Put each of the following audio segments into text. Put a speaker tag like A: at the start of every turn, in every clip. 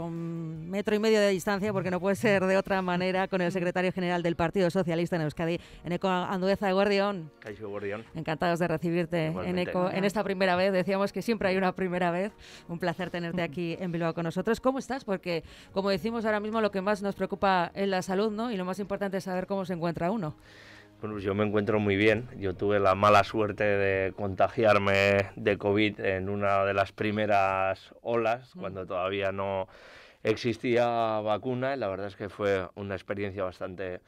A: con metro y medio de distancia, porque no puede ser de otra manera, con el secretario general del Partido Socialista en Euskadi, Eneco Andueza de Guardión. Encantados de recibirte, en esta primera vez. Decíamos que siempre hay una primera vez. Un placer tenerte aquí en Bilbao con nosotros. ¿Cómo estás? Porque, como decimos ahora mismo, lo que más nos preocupa es la salud, ¿no? Y lo más importante es saber cómo se
B: encuentra uno. Pues yo me encuentro muy bien. Yo tuve la mala suerte de contagiarme de COVID en una de las primeras olas, cuando todavía no existía vacuna. la verdad es que fue una experiencia bastante,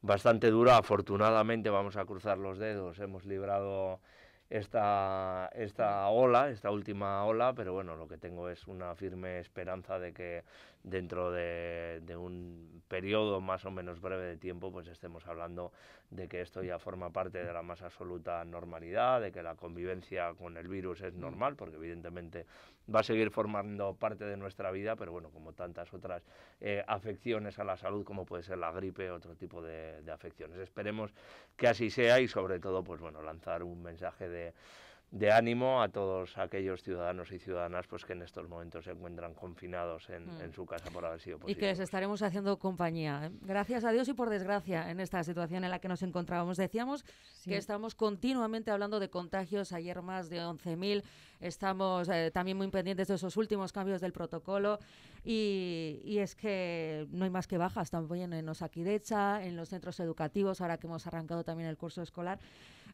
B: bastante dura. Afortunadamente, vamos a cruzar los dedos, hemos librado esta, esta ola, esta última ola, pero bueno, lo que tengo es una firme esperanza de que dentro de, un periodo más o menos breve de tiempo, pues estemos hablando de que esto ya forma parte de la más absoluta normalidad, de que la convivencia con el virus es normal, porque evidentemente va a seguir formando parte de nuestra vida, pero bueno, como tantas otras eh, afecciones a la salud, como puede ser la gripe, otro tipo de afecciones. Esperemos que así sea y sobre todo, pues bueno, lanzar un mensaje de de ánimo a todos aquellos ciudadanos y ciudadanas pues que en estos momentos se encuentran confinados en, mm. su casa por haber sido posible. Y que les
A: estaremos haciendo compañía. Gracias a Dios y por desgracia en esta situación en la que nos encontrábamos. Decíamos que estamos continuamente hablando de contagios, ayer más de 11.000. Estamos eh, también muy pendientes de esos últimos cambios del protocolo y, es que no hay más que bajas también en Osakidecha, en los centros educativos, ahora que hemos arrancado también el curso escolar.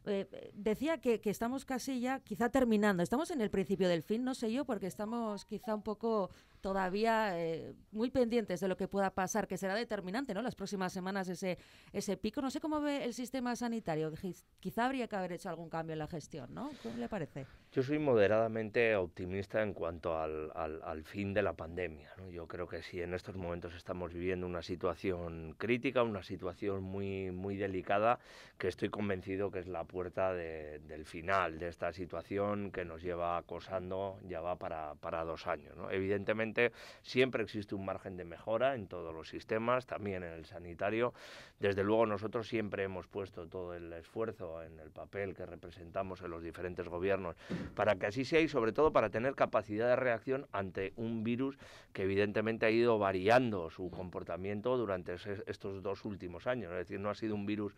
A: Eh, decía que, que, estamos casi ya, quizá terminando, estamos en el principio del fin, no sé yo, porque estamos quizá un poco todavía eh, muy pendientes de lo que pueda pasar, que será determinante, ¿no? Las próximas semanas ese, ese pico. No sé cómo ve el sistema sanitario. Quizá habría que haber hecho algún cambio en la gestión, ¿no? ¿Cómo le parece?
B: Yo soy moderadamente optimista en cuanto al, al, fin de la pandemia. ¿no? Yo creo que si en estos momentos estamos viviendo una situación crítica, una situación muy, muy delicada, que estoy convencido que es la puerta del final de esta situación que nos lleva acosando ya va para, para dos años. ¿no? Evidentemente, Siempre existe un margen de mejora en todos los sistemas, también en el sanitario. Desde luego nosotros siempre hemos puesto todo el esfuerzo en el papel que representamos en los diferentes gobiernos para que así sea y sobre todo para tener capacidad de reacción ante un virus que evidentemente ha ido variando su comportamiento durante estos dos últimos años. Es decir, no ha sido un virus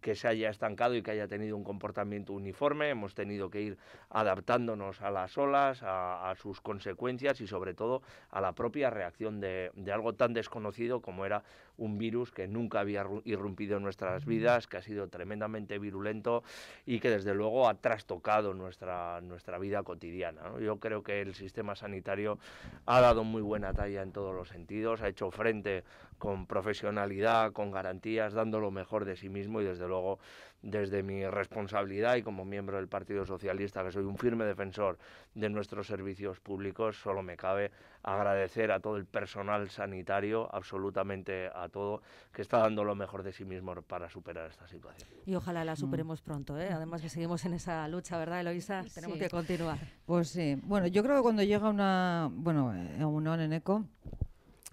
B: que se haya estancado y que haya tenido un comportamiento uniforme. Hemos tenido que ir adaptándonos a las olas, a sus consecuencias y sobre todo a la propia reacción de, algo tan desconocido como era un virus que nunca había irrumpido en nuestras vidas, que ha sido tremendamente virulento y que desde luego ha trastocado nuestra, nuestra vida cotidiana. Yo creo que el sistema sanitario ha dado muy buena talla en todos los sentidos, ha hecho frente con profesionalidad, con garantías, dando lo mejor de sí mismo y desde luego desde mi responsabilidad y como miembro del Partido Socialista, que soy un firme defensor de nuestros servicios públicos, solo me cabe agradecer a todo el personal sanitario, absolutamente a todo, que está dando lo mejor de sí mismo para superar esta situación.
A: Y ojalá la mm. superemos pronto, ¿eh? además que seguimos en esa lucha, ¿verdad, Eloisa? Tenemos que continuar.
C: Pues sí, bueno, yo creo que cuando llega una, bueno, en eh, un eco.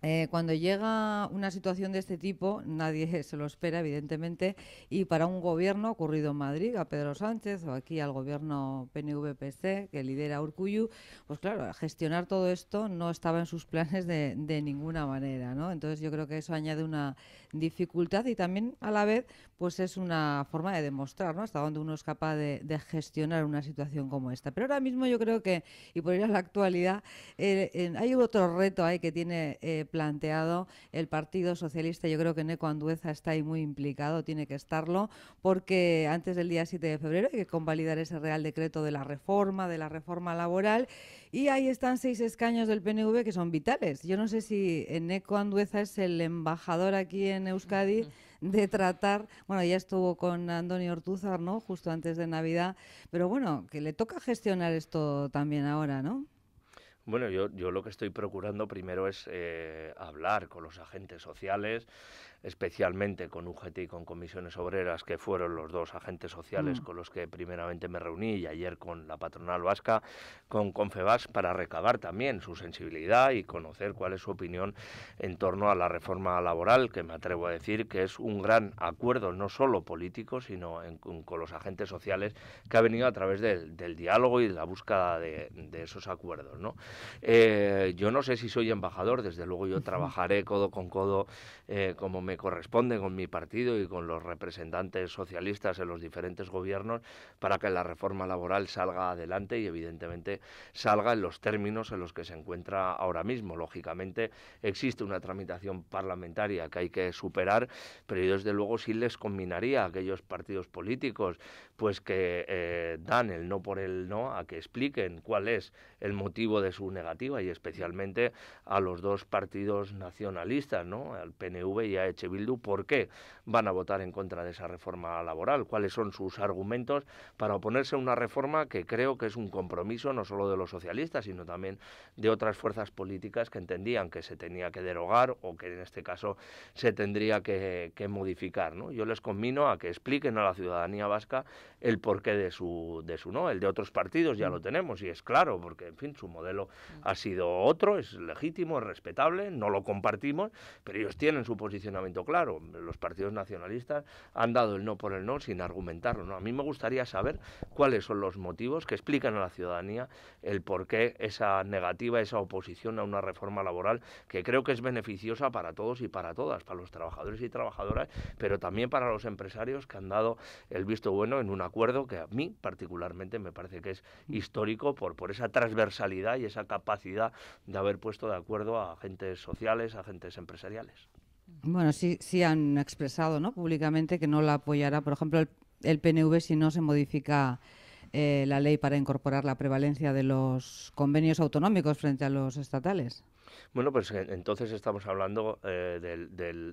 C: Eh, cuando llega una situación de este tipo, nadie se lo espera, evidentemente, y para un gobierno ocurrido en Madrid, a Pedro Sánchez o aquí al gobierno pnv que lidera Urcuyu, pues claro, gestionar todo esto no estaba en sus planes de, ninguna manera, ¿no? Entonces yo creo que eso añade una dificultad y también a la vez, pues es una forma de demostrar, Hasta dónde uno es capaz de, gestionar una situación como esta. Pero ahora mismo yo creo que, y por ir a la actualidad, eh, hay otro reto ahí que tiene eh, planteado el Partido Socialista. Yo creo que Neco Andueza está ahí muy implicado, tiene que estarlo, porque antes del día 7 de febrero hay que convalidar ese Real Decreto de la reforma, de la reforma laboral, y ahí están seis escaños del PNV que son vitales. Yo no sé si eh, Neco Andueza es el embajador aquí en Euskadi de tratar, bueno, ya estuvo con Antonio Ortúzar, ¿no? Justo antes de Navidad, pero bueno, que le toca gestionar esto también ahora, ¿no?
B: Bueno, yo, yo lo que estoy procurando primero es eh, hablar con los agentes sociales, especialmente con UGT y con comisiones obreras, que fueron los dos agentes sociales mm. con los que primeramente me reuní y ayer con la patronal vasca, con Confebas, para recabar también su sensibilidad y conocer cuál es su opinión en torno a la reforma laboral, que me atrevo a decir que es un gran acuerdo, no solo político, sino con los agentes sociales, que ha venido a través del, del diálogo y de la búsqueda de, de esos acuerdos. ¿no? Eh, yo no sé si soy embajador, desde luego yo trabajaré codo con codo eh, como me corresponde con mi partido y con los representantes socialistas en los diferentes gobiernos para que la reforma laboral salga adelante y evidentemente salga en los términos en los que se encuentra ahora mismo. Lógicamente existe una tramitación parlamentaria que hay que superar, pero yo desde luego sí les combinaría a aquellos partidos políticos pues que eh, dan el no por el no a que expliquen cuál es el motivo de su su negativa y especialmente a los dos partidos nacionalistas, ¿no? al PNV y a Echebildu, ¿por qué van a votar en contra de esa reforma laboral? ¿Cuáles son sus argumentos para oponerse a una reforma que creo que es un compromiso no solo de los socialistas, sino también de otras fuerzas políticas que entendían que se tenía que derogar o que en este caso se tendría que, modificar? ¿no? Yo les conmino a que expliquen a la ciudadanía vasca el porqué de su, de su no, el de otros partidos ya lo mm. tenemos y es claro porque en fin su modelo ha sido otro, es legítimo, es respetable, no lo compartimos, pero ellos tienen su posicionamiento claro. Los partidos nacionalistas han dado el no por el no sin argumentarlo. ¿no? A mí me gustaría saber cuáles son los motivos que explican a la ciudadanía el por qué esa negativa, esa oposición a una reforma laboral que creo que es beneficiosa para todos y para todas, para los trabajadores y trabajadoras, pero también para los empresarios que han dado el visto bueno en un acuerdo que a mí particularmente me parece que es histórico por, por esa transversalidad y esa capacidad de haber puesto de acuerdo a agentes sociales, agentes empresariales.
C: Bueno, sí, sí han expresado ¿no? públicamente que no la apoyará, por ejemplo, el, PNV si no se modifica eh, la ley para incorporar la prevalencia de los convenios autonómicos frente a los estatales.
B: Bueno, pues entonces estamos hablando eh,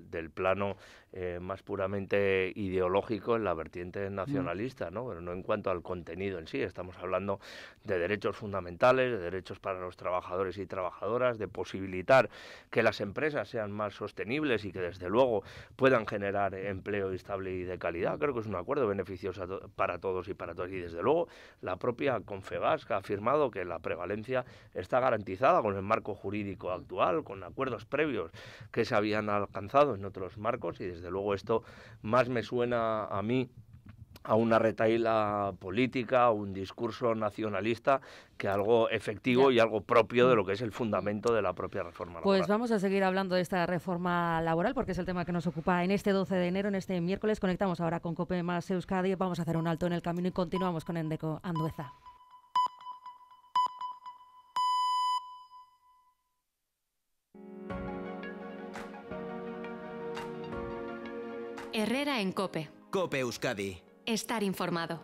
B: del, plano eh, más puramente ideológico en la vertiente nacionalista, ¿no? Pero no en cuanto al contenido en sí. Estamos hablando de derechos fundamentales, de derechos para los trabajadores y trabajadoras, de posibilitar que las empresas sean más sostenibles y que desde luego puedan generar empleo estable y de calidad. Creo que es un acuerdo beneficioso para todos y para todas. Y desde luego la propia Confebasca ha afirmado que la prevalencia está garantizada con el marco jurídico actual, con acuerdos previos que se habían alcanzado en otros marcos y desde luego esto más me suena a mí a una retaila política, a un discurso nacionalista, que algo efectivo y algo propio de lo que es el mm. fundamento de la propia reforma pues laboral. Pues
A: vamos a seguir hablando de esta reforma laboral, porque es el tema que nos ocupa en este 12 de enero, en este miércoles. Conectamos ahora con COPE más Euskadi, vamos a hacer un alto en el camino y continuamos con Endeco Andueza. Herrera en Cope.
C: Cope Euskadi.
A: Estar informado.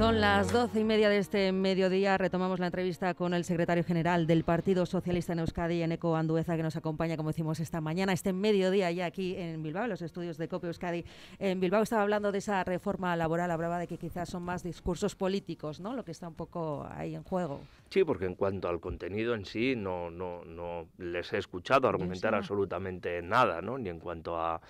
A: Son las doce y media de este mediodía. Retomamos la entrevista con el secretario general del Partido Socialista en Euskadi, Eneco Andueza, que nos acompaña, como decimos, esta mañana, este mediodía, ya aquí en Bilbao, en los estudios de COPE Euskadi. En Bilbao estaba hablando de esa reforma laboral, hablaba de que quizás son más discursos políticos, ¿no? Lo que está un poco ahí en juego.
B: Sí, porque en cuanto al contenido en sí, no, no les he escuchado argumentar absolutamente nada, ¿no? Ni en cuanto a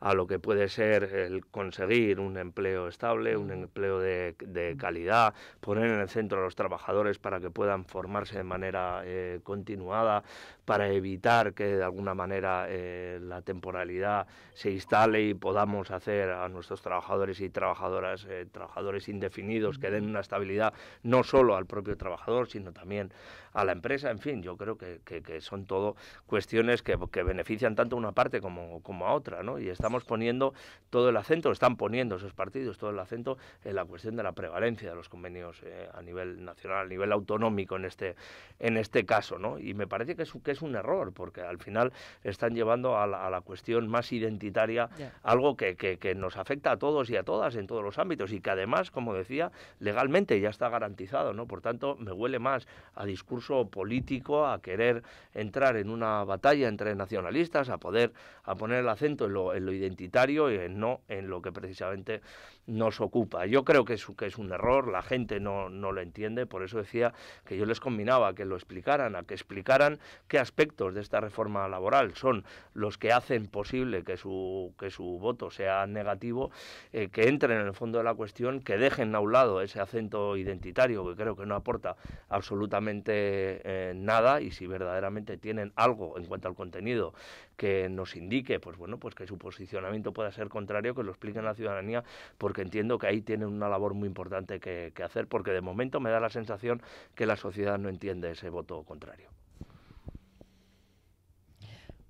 B: a lo que puede ser el conseguir un empleo estable, un mm. empleo de, mm. calidad, poner en el centro a los trabajadores para que puedan formarse de manera eh, continuada, para evitar que de alguna manera eh, la temporalidad se instale y podamos hacer a nuestros trabajadores y trabajadoras, eh, trabajadores indefinidos, que den mm. una estabilidad no solo al propio trabajador, sino también a la empresa. En fin, yo creo que, son todo cuestiones que, benefician tanto a una parte como, a otra, Y estamos poniendo todo el acento, están poniendo esos partidos todo el acento en la cuestión de la prevalencia de los convenios eh, a nivel nacional, a nivel autonómico en este, en este caso, ¿no? Y me parece que es, que es un error, porque al final están llevando a la, cuestión más identitaria algo que, que, nos afecta a todos y a todas en todos los ámbitos y que además, como decía, legalmente ya está garantizado, ¿no? Por tanto, me huele más a discurso político, a querer entrar en una batalla entre nacionalistas, a poder, a poner el acento en lo, en lo identitario y no en lo que precisamente nos ocupa. Yo creo que es, un error, la gente no, lo entiende, por eso decía que yo les combinaba que lo explicaran, a que explicaran qué aspectos de esta reforma laboral son los que hacen posible que su, que su voto sea negativo, eh, que entren en el fondo de la cuestión, que dejen a un lado ese acento identitario que creo que no aporta absolutamente eh, nada y si verdaderamente tienen algo en cuanto al contenido que nos indique, pues bueno, pues que su posicionamiento pueda ser contrario, que lo expliquen a la ciudadanía, porque entiendo que ahí tienen una labor muy importante que hacer, porque de momento me da la sensación que la sociedad no entiende ese voto contrario.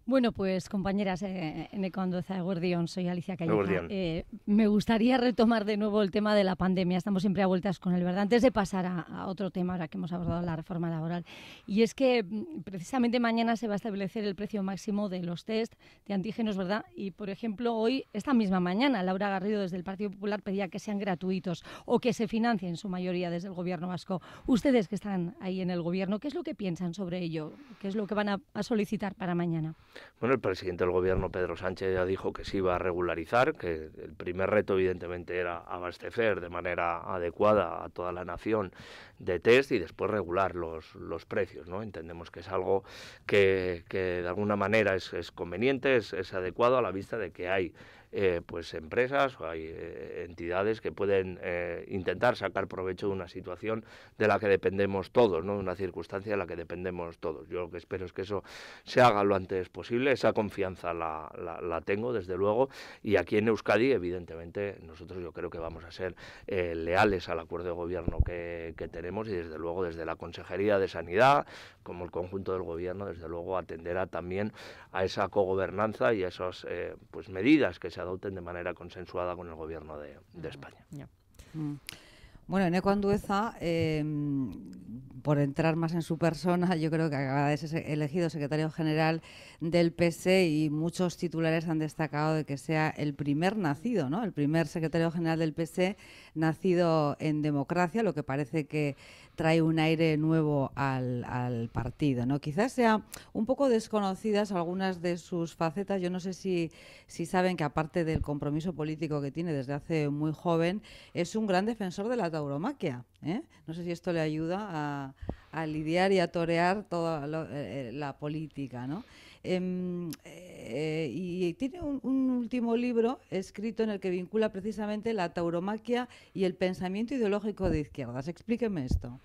A: Bueno, pues compañeras, en eh, ecuandoza eh, de Gordión, soy Alicia Calleja. Eh, me gustaría retomar de nuevo el tema de la pandemia. Estamos siempre a vueltas con él, ¿verdad? Antes de pasar a, otro tema, ahora que hemos abordado la reforma laboral. Y es que mm, precisamente mañana se va a establecer el precio máximo de los test de antígenos, ¿verdad? Y, por ejemplo, hoy, esta misma mañana, Laura Garrido desde el Partido Popular pedía que sean gratuitos o que se financien en su mayoría desde el Gobierno vasco. Ustedes que están ahí en el Gobierno, ¿qué es lo que piensan sobre ello? ¿Qué es lo que van a solicitar para mañana?
B: Bueno, el presidente del gobierno, Pedro Sánchez, ya dijo que se iba a regularizar, que el primer reto, evidentemente, era abastecer de manera adecuada a toda la nación de test y después regular los, los precios. ¿no? Entendemos que es algo que, de alguna manera es, conveniente, es, adecuado a la vista de que hay eh, pues empresas o hay eh, entidades que pueden eh, intentar sacar provecho de una situación de la que dependemos todos, de una circunstancia de la que dependemos todos. Yo lo que espero es que eso se haga lo antes posible, esa confianza la, tengo desde luego y aquí en Euskadi evidentemente nosotros yo creo que vamos a ser leales al acuerdo de gobierno que tenemos y desde luego desde la Consejería de Sanidad, como el conjunto del Gobierno, desde luego atenderá también a esa cogobernanza y a esas eh, pues medidas que se adopten de manera consensuada con el Gobierno de, España.
C: Mm. Bueno, Andueza, em, por entrar más en su persona, yo creo que acaba de ser elegido secretario general del PS e y muchos titulares han destacado de que sea el primer nacido, ¿no? El primer secretario general del PS e nacido en democracia, lo que parece que trae un aire nuevo al, partido, ¿no? Quizás sea un poco desconocidas algunas de sus facetas. Yo no sé si, si saben que aparte del compromiso político que tiene desde hace muy joven, es un gran defensor de la tauromaquia. ¿eh? No sé si esto le ayuda a, a, lidiar y a torear toda eh, eh, la política, em, eh, y tiene un, último libro escrito en el que vincula precisamente la tauromaquia y el pensamiento ideológico de izquierdas. Explíqueme esto.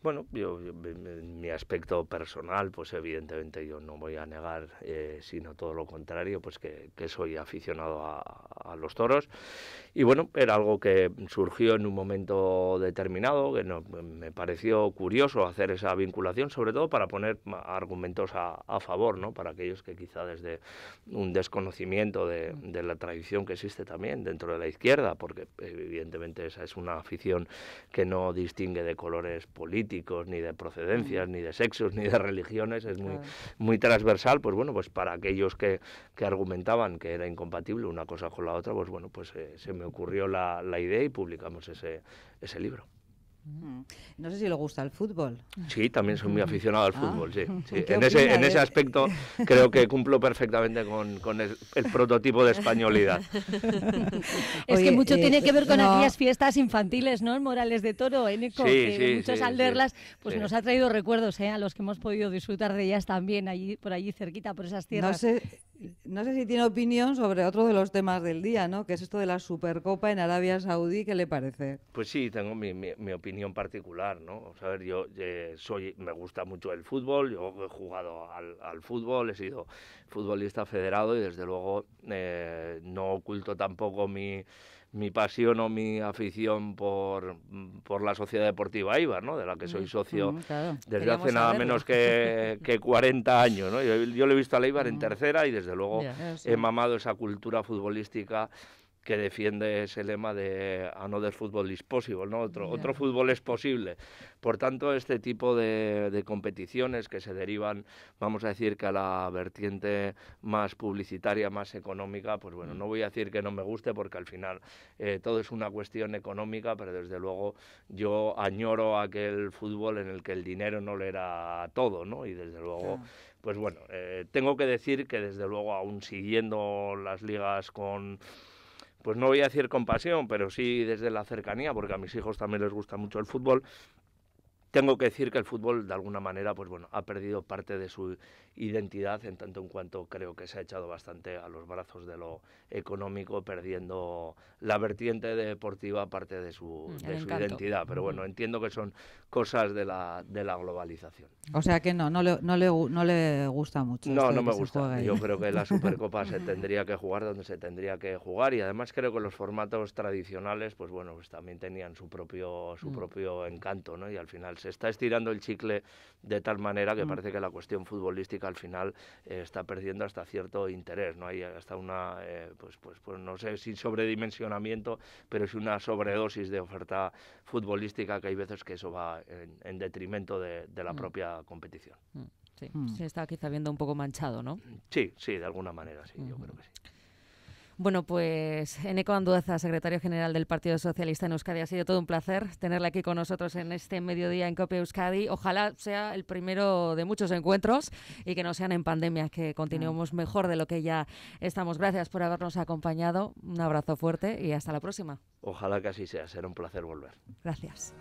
B: Bueno, yo, mi aspecto personal, pues evidentemente yo no voy a negar, eh, sino todo lo contrario, pues que, que soy aficionado a, a, los toros. Y bueno, era algo que surgió en un momento determinado, que no, me pareció curioso hacer esa vinculación, sobre todo para poner argumentos a, a favor, ¿no? Para aquellos que quizá desde un desconocimiento de, de, la tradición que existe también dentro de la izquierda, porque evidentemente esa es una afición que no distingue de colores políticos ni de procedencias, mm. ni de sexos, ni de religiones, es muy, muy transversal, pues bueno, pues para aquellos que, argumentaban que era incompatible una cosa con la otra, pues bueno, pues eh, se me ocurrió la, idea y publicamos ese libro.
C: Mm. No sé si le gusta el fútbol. Sí, también soy muy aficionado al ah. fútbol, sí. En, ese, en, ese, aspecto
B: creo que cumplo perfectamente con, el, prototipo de españolidad.
A: es que mucho eh, tiene que ver con aquellas fiestas infantiles, ¿no? Morales de Toro, en ¿eh, muchos al verlas pues nos ha traído recuerdos ¿eh? a los que hemos podido disfrutar de ellas también, allí, por allí cerquita, por esas tierras.
C: No sé, no sé si tiene opinión sobre otro de los temas del día, ¿no? Que es esto de la Supercopa en Arabia Saudí, ¿qué le parece?
B: Pues sí, tengo mi, opinión particular, ¿no? O yo eh, soy, me gusta mucho el fútbol, yo he jugado al, fútbol, he sido futbolista federado y desde luego eh, no oculto tampoco mi mi pasión o mi afición por, por la Sociedad Deportiva Ibar, ¿no? de la que soy mm, socio mm, desde hace nada menos que, 40 años. Yo, le he visto a Ibar en mm. tercera y desde luego he mamado esa cultura futbolística que defiende ese lema de another football is possible, ¿no? Otro, otro fútbol es posible. Por tanto, este tipo de, competiciones que se derivan, vamos a decir que a la vertiente más publicitaria, más económica, pues bueno, mm. no voy a decir que no me guste porque al final eh, todo es una cuestión económica, pero desde luego yo añoro aquel fútbol en el que el dinero no le era todo, ¿no? Y desde luego... pues bueno, eh, tengo que decir que desde luego aún siguiendo las ligas con pues no voy a decir compasión, pero sí desde la cercanía, porque a mis hijos también les gusta mucho el fútbol, tengo que decir que el fútbol, de alguna manera, pues bueno, ha perdido parte de su identidad, en tanto en cuanto creo que se ha echado bastante a los brazos de lo económico, perdiendo la vertiente deportiva parte de su, mm, identidad. Pero bueno, entiendo que son cosas de la, de la globalización.
C: O sea que no, no le, gusta mucho. No, no me gusta. Yo creo que la
B: Supercopa se tendría que jugar donde se tendría que jugar y además creo que los formatos tradicionales, pues bueno, pues también tenían su propio, su mm. propio encanto, ¿no? Y al final se está estirando el chicle de tal manera que mm. parece que la cuestión futbolística al final eh, está perdiendo hasta cierto interés. No hay hasta una, eh, pues, pues, pues no sé sin sobredimensionamiento, pero es una sobredosis de oferta futbolística que hay veces que eso va en, detrimento de, la mm. propia competición. Mm. Sí, se está
A: quizá viendo un poco manchado, ¿no?
B: Sí, sí, de alguna manera, sí, yo creo que sí.
A: Bueno, pues Eneco Andueza, secretario general del Partido Socialista en Euskadi, ha sido todo un placer tenerla aquí con nosotros en este mediodía en Copia Euskadi. Ojalá sea el primero de muchos encuentros y que no sean en pandemia, que continuemos mejor de lo que ya estamos. Gracias por habernos acompañado. Un abrazo fuerte y hasta la próxima.
B: Ojalá que así sea. Será un placer volver. Gracias.